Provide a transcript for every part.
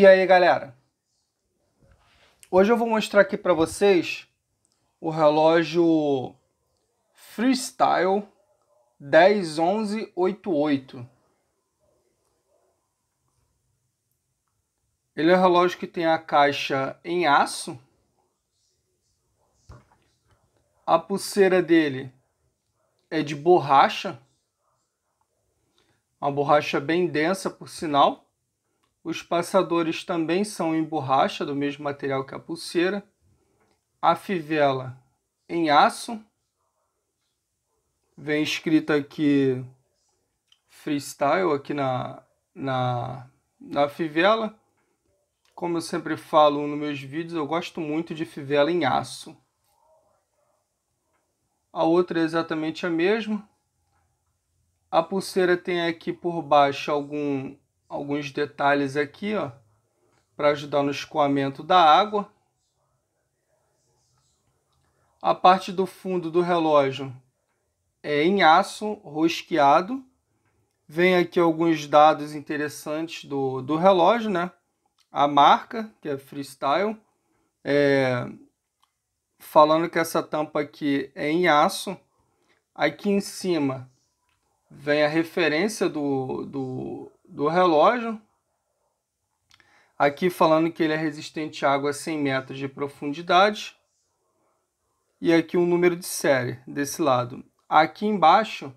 E aí, galera? Hoje eu vou mostrar aqui para vocês o relógio Freestyle 101188. Ele é um relógio que tem a caixa em aço. A pulseira dele é de borracha. Uma borracha bem densa, por sinal. Os passadores também são em borracha, do mesmo material que a pulseira. A fivela em aço. Vem escrita aqui freestyle aqui na, na, na fivela. Como eu sempre falo nos meus vídeos, eu gosto muito de fivela em aço. A outra é exatamente a mesma. A pulseira tem aqui por baixo algum alguns detalhes aqui, ó, para ajudar no escoamento da água. A parte do fundo do relógio é em aço rosqueado. Vem aqui alguns dados interessantes do, do relógio, né? A marca, que é Freestyle, é... falando que essa tampa aqui é em aço. Aqui em cima vem a referência do, do, do relógio. Aqui falando que ele é resistente à água a 100 metros de profundidade. E aqui um número de série desse lado. Aqui embaixo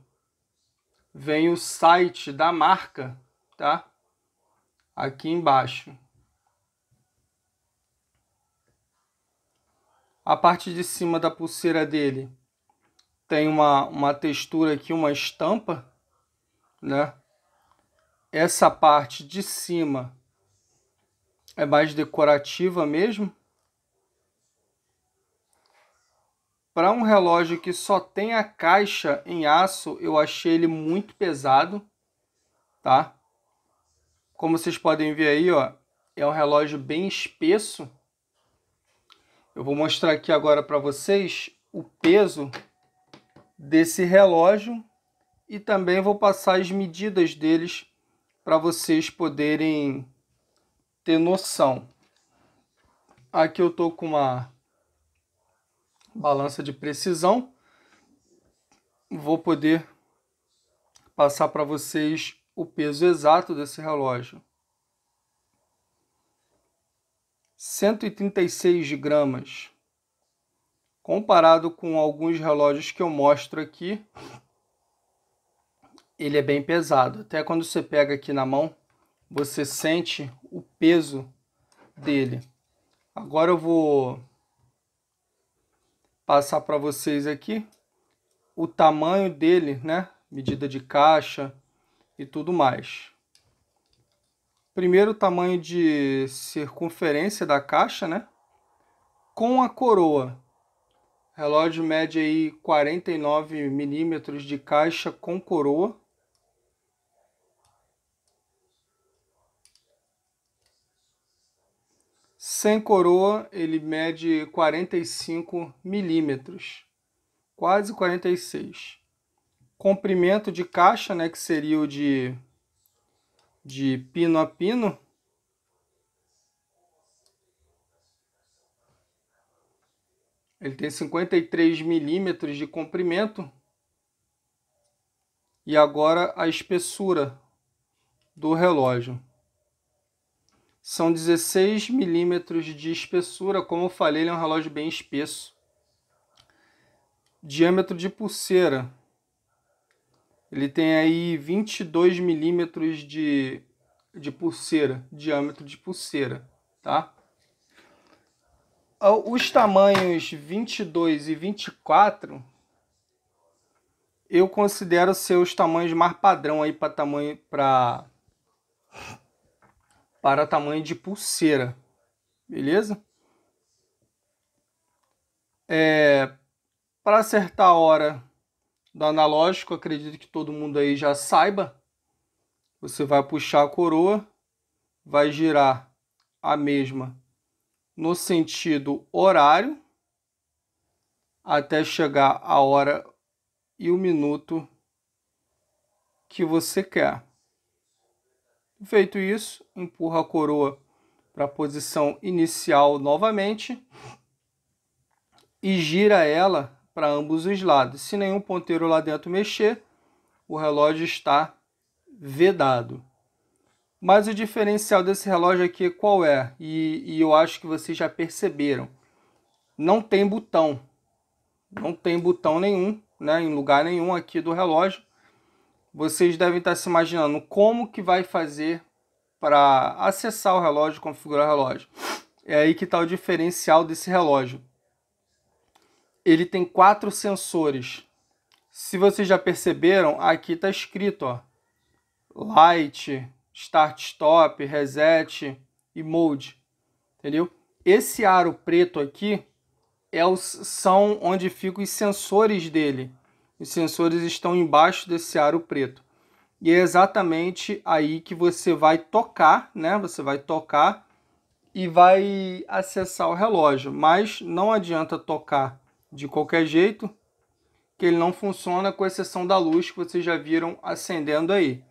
vem o site da marca, tá? Aqui embaixo. A parte de cima da pulseira dele tem uma, uma textura aqui, uma estampa, né? essa parte de cima é mais decorativa mesmo. Para um relógio que só tem a caixa em aço, eu achei ele muito pesado, tá? Como vocês podem ver aí, ó, é um relógio bem espesso. Eu vou mostrar aqui agora para vocês o peso desse relógio e também vou passar as medidas deles para vocês poderem ter noção. Aqui eu tô com uma balança de precisão. Vou poder passar para vocês o peso exato desse relógio. 136 gramas. Comparado com alguns relógios que eu mostro aqui, ele é bem pesado. Até quando você pega aqui na mão, você sente o peso dele. Agora eu vou passar para vocês aqui o tamanho dele, né? Medida de caixa e tudo mais. Primeiro o tamanho de circunferência da caixa, né? Com a coroa. Relógio mede aí 49 milímetros de caixa com coroa. Sem coroa, ele mede 45 milímetros, quase 46. Comprimento de caixa, né, que seria o de, de pino a pino, Ele tem 53 milímetros de comprimento. E agora a espessura do relógio. São 16 milímetros de espessura. Como eu falei, ele é um relógio bem espesso. Diâmetro de pulseira. Ele tem aí 22 milímetros de, de pulseira, diâmetro de pulseira, tá? Ah, os tamanhos 22 e 24 eu considero ser os tamanhos mais padrão aí para tamanho para para tamanho de pulseira, beleza? É, para acertar a hora do analógico, acredito que todo mundo aí já saiba. Você vai puxar a coroa, vai girar a mesma no sentido horário até chegar a hora e o minuto que você quer. Feito isso, empurra a coroa para a posição inicial novamente e gira ela para ambos os lados. Se nenhum ponteiro lá dentro mexer, o relógio está vedado. Mas o diferencial desse relógio aqui qual é? E, e, eu acho que vocês já perceberam. Não tem botão. Não tem botão nenhum, né, em lugar nenhum aqui do relógio vocês devem estar se imaginando como que vai fazer para acessar o relógio, configurar o relógio. É aí que está o diferencial desse relógio. Ele tem quatro sensores. Se vocês já perceberam, aqui está escrito, ó, light, start stop, reset e mode, entendeu? Esse aro preto aqui é o, são onde ficam os sensores dele. Os sensores estão embaixo desse aro preto. E é exatamente aí que você vai tocar, né? Você vai tocar e vai acessar o relógio, mas não adianta tocar de qualquer jeito, que ele não funciona com exceção da luz que vocês já viram acendendo aí.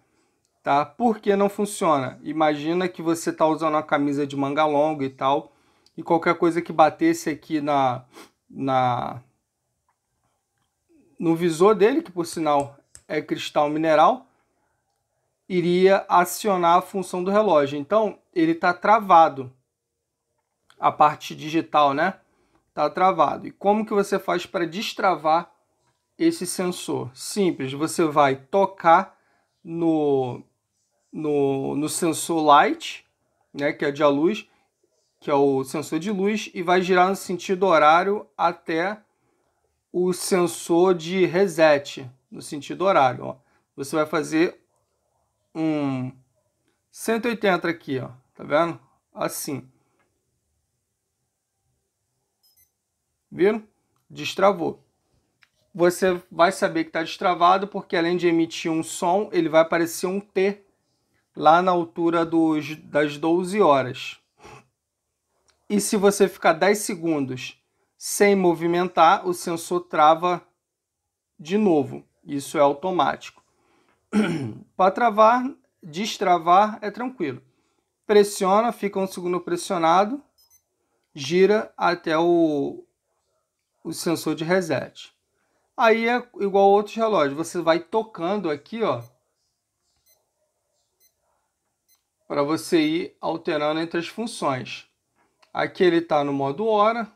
Tá? Por que não funciona? Imagina que você está usando uma camisa de manga longa e tal, e qualquer coisa que batesse aqui na, na, no visor dele, que por sinal é cristal mineral, iria acionar a função do relógio. Então, ele está travado. A parte digital, né? Está travado. E como que você faz para destravar esse sensor? Simples, você vai tocar no, no, no sensor light, né, que é de a luz, que é o sensor de luz, e vai girar no sentido horário até o sensor de reset, no sentido horário. Ó. Você vai fazer um 180 aqui, ó, tá vendo? Assim. Viram? Destravou. Você vai saber que está destravado porque além de emitir um som, ele vai aparecer um T lá na altura dos, das 12 horas. E se você ficar 10 segundos sem movimentar, o sensor trava de novo. Isso é automático. Para travar, destravar é tranquilo. Pressiona, fica um segundo pressionado, gira até o, o sensor de reset. Aí é igual outros relógios, você vai tocando aqui, ó, para você ir alterando entre as funções. Aqui ele está no modo hora,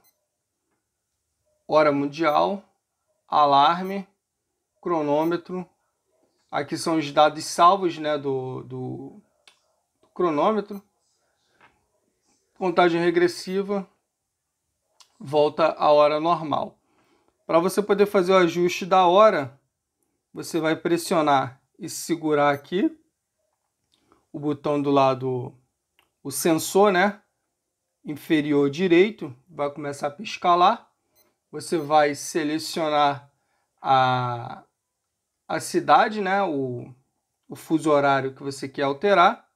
hora mundial, alarme, cronômetro. Aqui são os dados salvos né, do, do, do cronômetro. Contagem regressiva, volta à hora normal. Para você poder fazer o ajuste da hora, você vai pressionar e segurar aqui o botão do lado, o sensor, né? Inferior direito, vai começar a piscar lá você vai selecionar a, a cidade, né? O, o fuso horário que você quer alterar.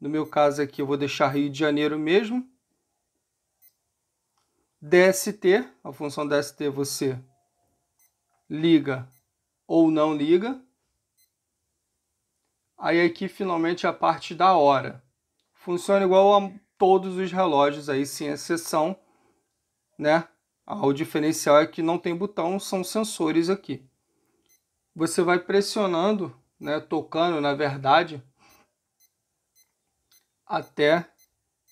No meu caso aqui, eu vou deixar Rio de Janeiro mesmo. DST, a função DST você liga ou não liga. Aí aqui finalmente a parte da hora. Funciona igual a todos os relógios aí, sem exceção, né? Ah, o diferencial é que não tem botão, são sensores aqui. Você vai pressionando, né, tocando, na verdade, até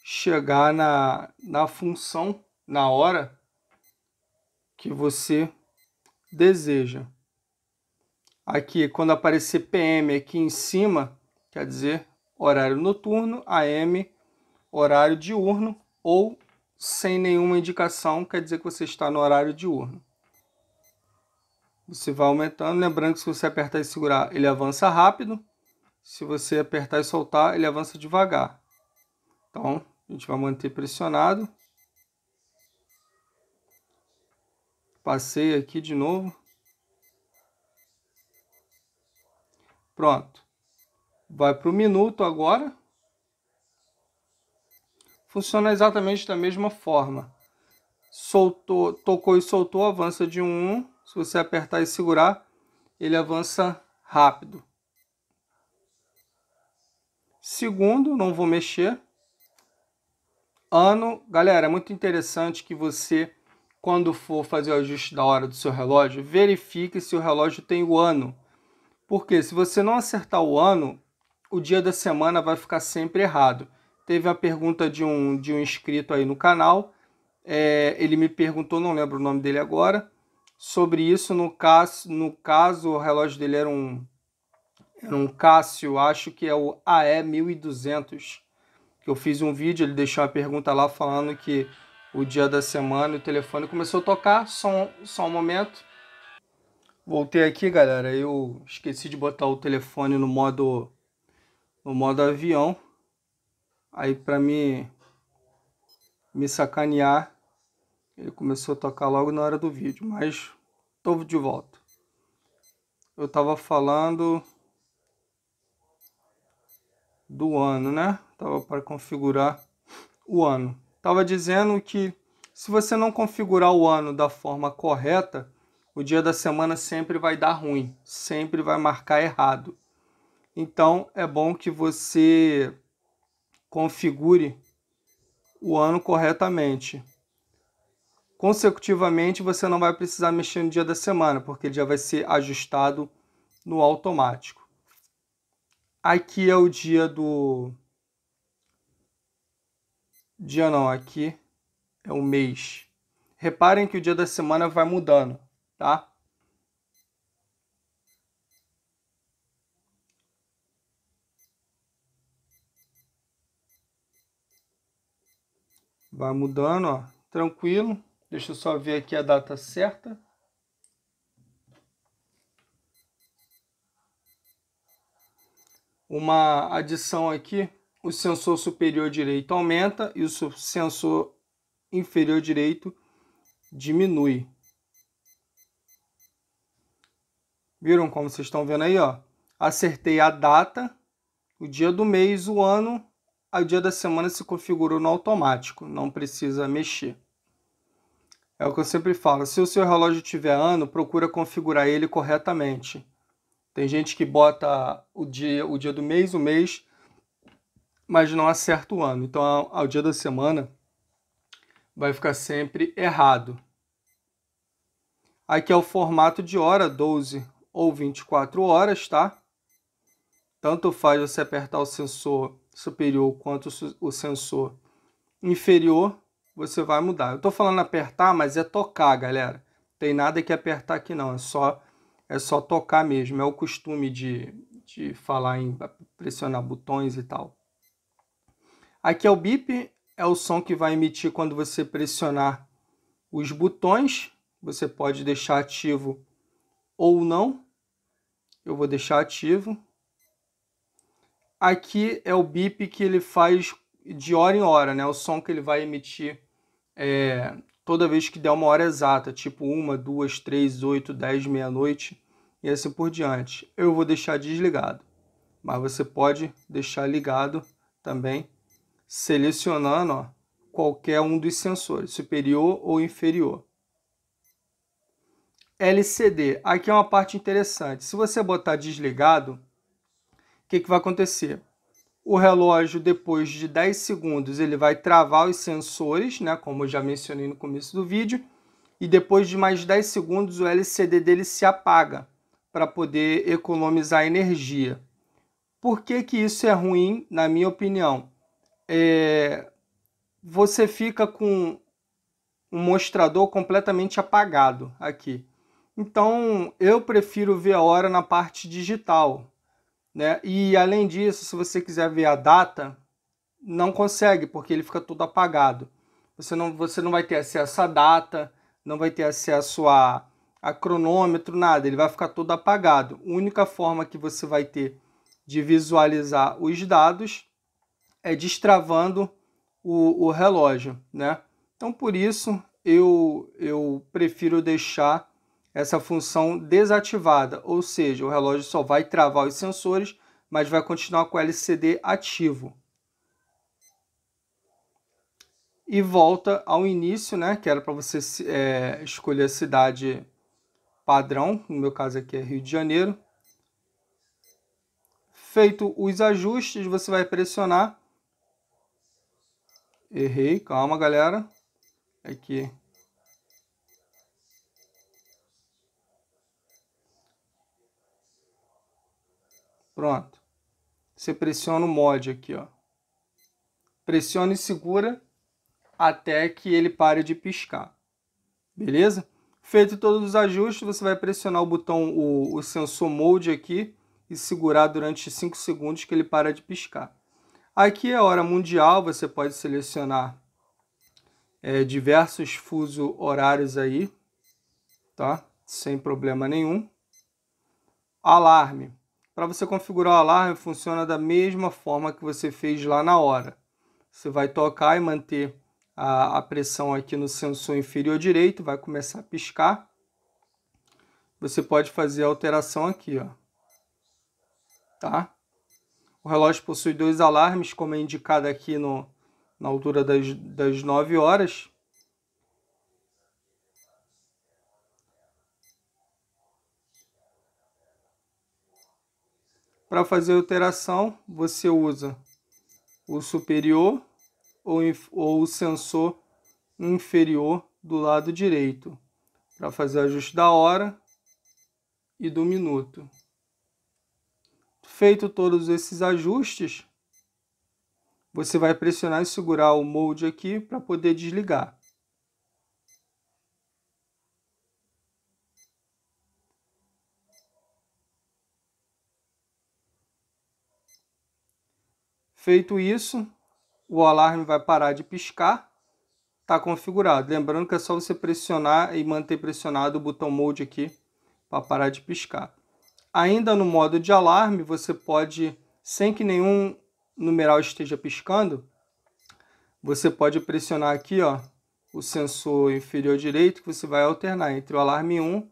chegar na, na função, na hora que você deseja. Aqui, quando aparecer PM aqui em cima, quer dizer horário noturno, AM, horário diurno ou sem nenhuma indicação, quer dizer que você está no horário diurno. Você vai aumentando, lembrando que se você apertar e segurar, ele avança rápido. Se você apertar e soltar, ele avança devagar. Então, a gente vai manter pressionado. Passei aqui de novo. Pronto. Vai para o minuto agora funciona exatamente da mesma forma. Soltou, tocou e soltou, avança de 1 um, Se você apertar e segurar, ele avança rápido. Segundo, não vou mexer. Ano, galera, é muito interessante que você, quando for fazer o ajuste da hora do seu relógio, verifique se o relógio tem o ano. Porque se você não acertar o ano, o dia da semana vai ficar sempre errado teve a pergunta de um, de um inscrito aí no canal. É, ele me perguntou, não lembro o nome dele agora, sobre isso. No caso, no caso o relógio dele era um, era um Cássio, acho que é o AE1200. Que eu fiz um vídeo, ele deixou uma pergunta lá falando que o dia da semana o telefone começou a tocar. Só, só um momento. Voltei aqui, galera. Eu esqueci de botar o telefone no modo, no modo avião. Aí para me, me sacanear, ele começou a tocar logo na hora do vídeo, mas tô de volta. Eu tava falando do ano, né? Tava para configurar o ano. Tava dizendo que se você não configurar o ano da forma correta, o dia da semana sempre vai dar ruim, sempre vai marcar errado. Então é bom que você configure o ano corretamente. Consecutivamente, você não vai precisar mexer no dia da semana, porque ele já vai ser ajustado no automático. Aqui é o dia do. Dia não, aqui é o mês. Reparem que o dia da semana vai mudando, tá? Vai mudando, ó. Tranquilo. Deixa eu só ver aqui a data certa. Uma adição aqui, o sensor superior direito aumenta e o sensor inferior direito diminui. Viram como vocês estão vendo aí, ó? Acertei a data, o dia do mês, o ano o dia da semana se configurou no automático, não precisa mexer. É o que eu sempre falo, se o seu relógio tiver ano, procura configurar ele corretamente. Tem gente que bota o dia, o dia do mês, o mês, mas não acerta o ano. Então, ao, ao dia da semana, vai ficar sempre errado. Aqui é o formato de hora, 12 ou 24 horas, tá? Tanto faz você apertar o sensor superior quanto o sensor inferior, você vai mudar. Eu estou falando apertar, mas é tocar, galera. Tem nada que apertar aqui não, é só é só tocar mesmo. É o costume de, de falar em pressionar botões e tal. Aqui é o bip, é o som que vai emitir quando você pressionar os botões. Você pode deixar ativo ou não. Eu vou deixar ativo. Aqui é o bip que ele faz de hora em hora, né? O som que ele vai emitir é, toda vez que der uma hora exata, tipo uma, duas, três, oito, dez, meia-noite e assim por diante. Eu vou deixar desligado, mas você pode deixar ligado também, selecionando ó, qualquer um dos sensores, superior ou inferior. LCD, aqui é uma parte interessante. Se você botar desligado, o que, que vai acontecer? O relógio, depois de 10 segundos, ele vai travar os sensores, né, como eu já mencionei no começo do vídeo, e depois de mais 10 segundos o LCD dele se apaga para poder economizar energia. Por que, que isso é ruim, na minha opinião? É... Você fica com um mostrador completamente apagado aqui. Então, eu prefiro ver a hora na parte digital, né? E além disso, se você quiser ver a data, não consegue, porque ele fica todo apagado. Você não, você não vai ter acesso à data, não vai ter acesso a, a cronômetro, nada. Ele vai ficar todo apagado. A única forma que você vai ter de visualizar os dados é destravando o, o relógio, né? Então, por isso, eu, eu prefiro deixar essa função desativada, ou seja, o relógio só vai travar os sensores, mas vai continuar com o LCD ativo. E volta ao início, né, que era para você é, escolher a cidade padrão, no meu caso aqui é Rio de Janeiro. Feito os ajustes, você vai pressionar. Errei, calma galera. Aqui, Pronto. Você pressiona o mod aqui, ó. Pressiona e segura até que ele pare de piscar. Beleza? Feito todos os ajustes, você vai pressionar o botão, o, o sensor mode aqui e segurar durante 5 segundos que ele para de piscar. Aqui é a hora mundial, você pode selecionar é, diversos fuso horários aí, tá? Sem problema nenhum. Alarme. Para você configurar o alarme, funciona da mesma forma que você fez lá na hora. Você vai tocar e manter a, a pressão aqui no sensor inferior direito, vai começar a piscar. Você pode fazer a alteração aqui, ó. Tá? O relógio possui dois alarmes, como é indicado aqui no, na altura das, das 9 horas. Para fazer a alteração, você usa o superior ou, ou o sensor inferior do lado direito para fazer ajuste da hora e do minuto. Feito todos esses ajustes, você vai pressionar e segurar o molde aqui para poder desligar. Feito isso, o alarme vai parar de piscar, está configurado. Lembrando que é só você pressionar e manter pressionado o botão mode aqui para parar de piscar. Ainda no modo de alarme, você pode, sem que nenhum numeral esteja piscando, você pode pressionar aqui ó, o sensor inferior direito que você vai alternar entre o alarme 1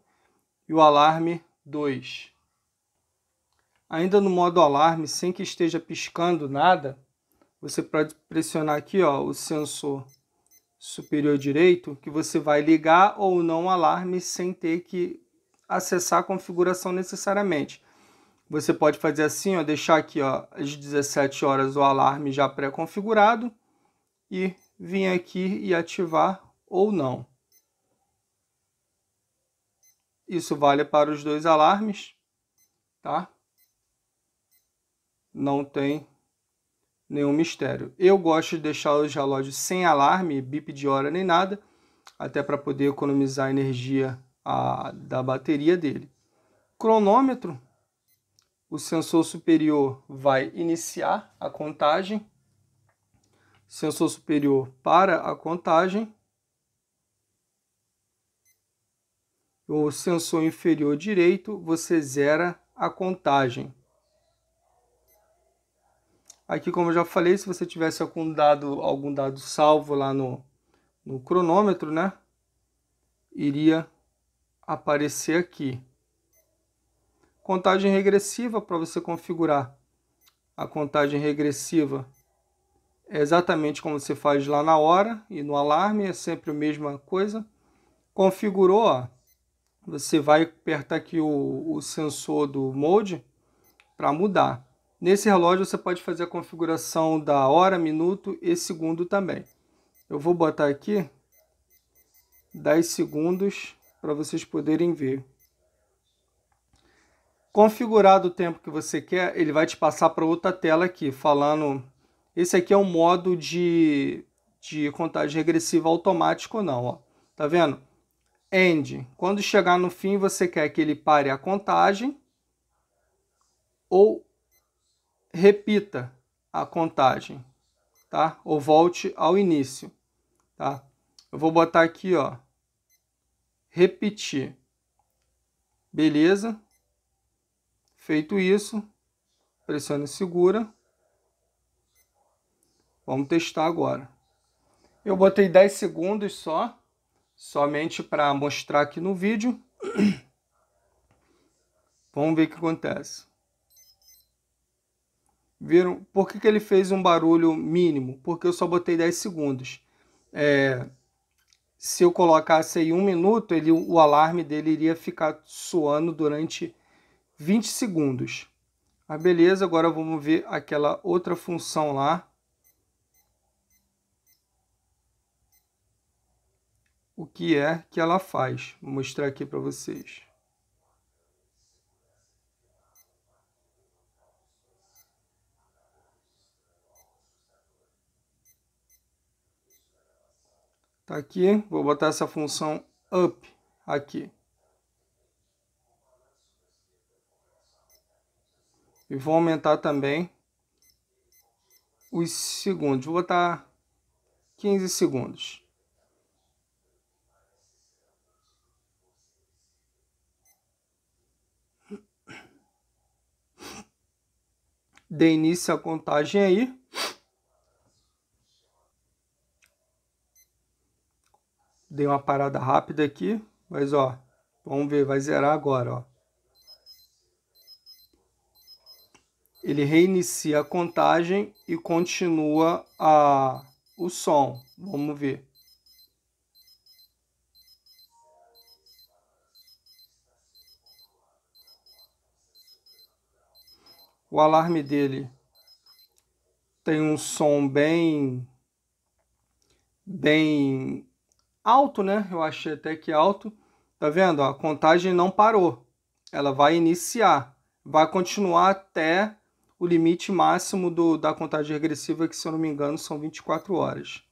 e o alarme 2 ainda no modo alarme, sem que esteja piscando nada, você pode pressionar aqui ó, o sensor superior direito, que você vai ligar ou não o alarme sem ter que acessar a configuração necessariamente. Você pode fazer assim, ó, deixar aqui ó, às 17 horas o alarme já pré-configurado e vir aqui e ativar ou não. Isso vale para os dois alarmes, tá? não tem nenhum mistério. Eu gosto de deixar os relógios sem alarme, bip de hora nem nada, até para poder economizar a energia a, da bateria dele. Cronômetro, o sensor superior vai iniciar a contagem, sensor superior para a contagem, o sensor inferior direito você zera a contagem. Aqui, como eu já falei, se você tivesse algum dado, algum dado salvo lá no, no cronômetro, né? Iria aparecer aqui. Contagem regressiva para você configurar. A contagem regressiva é exatamente como você faz lá na hora e no alarme, é sempre a mesma coisa. Configurou, ó, você vai apertar aqui o, o sensor do mode para mudar. Nesse relógio você pode fazer a configuração da hora, minuto e segundo também. Eu vou botar aqui 10 segundos para vocês poderem ver. Configurado o tempo que você quer, ele vai te passar para outra tela aqui, falando... Esse aqui é um modo de, de contagem regressiva automático não, ó. Tá vendo? End. Quando chegar no fim, você quer que ele pare a contagem ou repita a contagem, tá? Ou volte ao início, tá? Eu vou botar aqui, ó, repetir. Beleza? Feito isso, pressiona e segura. Vamos testar agora. Eu botei 10 segundos só, somente para mostrar aqui no vídeo. Vamos ver o que acontece. Viram? Por que, que ele fez um barulho mínimo? Porque eu só botei 10 segundos. É, se eu colocasse aí um minuto, ele, o alarme dele iria ficar suando durante 20 segundos. Ah, beleza, agora vamos ver aquela outra função lá. O que é que ela faz? Vou mostrar aqui para vocês. Tá aqui, vou botar essa função up aqui. E vou aumentar também os segundos. Vou botar 15 segundos. Dê início à contagem aí. Dei uma parada rápida aqui, mas ó, vamos ver, vai zerar agora, ó. Ele reinicia a contagem e continua a, o som. Vamos ver. o alarme dele tem um som bem bem alto, né? Eu achei até que alto. Tá vendo? a contagem não parou. Ela vai iniciar. Vai continuar até o limite máximo do, da contagem regressiva, que se eu não me engano são 24 horas.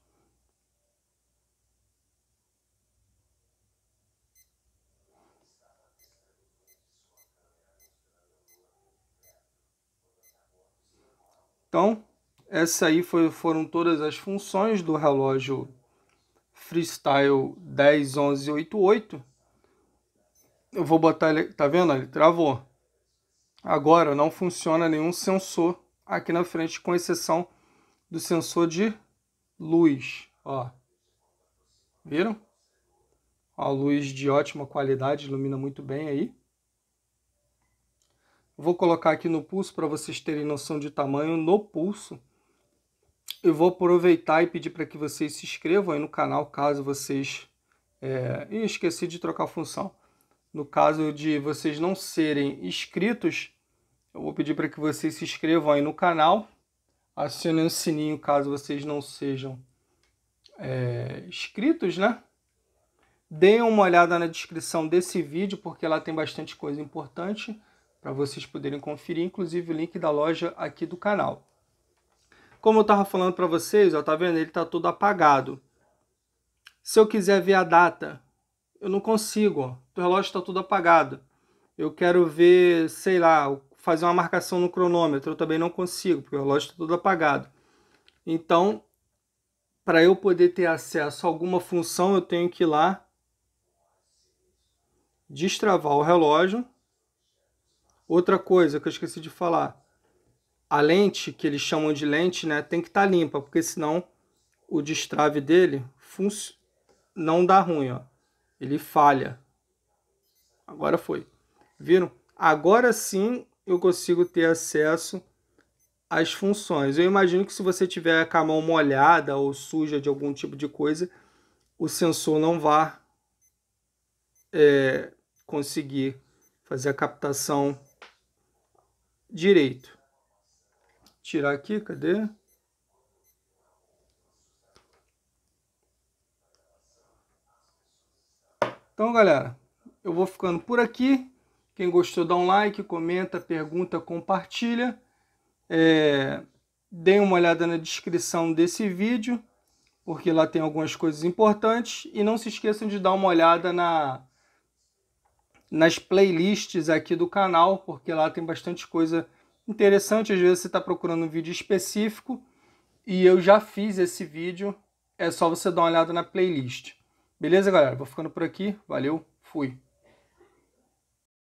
Então, essas aí foi, foram todas as funções do relógio freestyle 101188. Eu vou botar ele, tá vendo? Ele travou. Agora não funciona nenhum sensor aqui na frente, com exceção do sensor de luz, ó. Viram? A luz de ótima qualidade, ilumina muito bem aí. Vou colocar aqui no pulso para vocês terem noção de tamanho no pulso eu vou aproveitar e pedir para que vocês se inscrevam aí no canal, caso vocês... É... Ih, esqueci de trocar a função. No caso de vocês não serem inscritos, eu vou pedir para que vocês se inscrevam aí no canal, acionem o sininho caso vocês não sejam é, inscritos, né? Deem uma olhada na descrição desse vídeo, porque lá tem bastante coisa importante para vocês poderem conferir, inclusive o link da loja aqui do canal. Como eu estava falando para vocês, ó, tá vendo? Ele está todo apagado. Se eu quiser ver a data, eu não consigo. Ó. O relógio está tudo apagado. Eu quero ver, sei lá, fazer uma marcação no cronômetro. Eu também não consigo, porque o relógio está todo apagado. Então, para eu poder ter acesso a alguma função, eu tenho que ir lá destravar o relógio. Outra coisa que eu esqueci de falar, a lente, que eles chamam de lente, né, tem que estar tá limpa, porque senão o destrave dele não dá ruim, ó. Ele falha. Agora foi. Viram? Agora sim eu consigo ter acesso às funções. Eu imagino que se você tiver com a mão molhada ou suja de algum tipo de coisa, o sensor não vá é, conseguir fazer a captação direito tirar aqui, cadê? Então, galera, eu vou ficando por aqui. Quem gostou, dá um like, comenta, pergunta, compartilha. É, deem uma olhada na descrição desse vídeo, porque lá tem algumas coisas importantes. E não se esqueçam de dar uma olhada na, nas playlists aqui do canal, porque lá tem bastante coisa importante interessante, às vezes você está procurando um vídeo específico e eu já fiz esse vídeo, é só você dar uma olhada na playlist. Beleza, galera? Vou ficando por aqui, valeu, fui!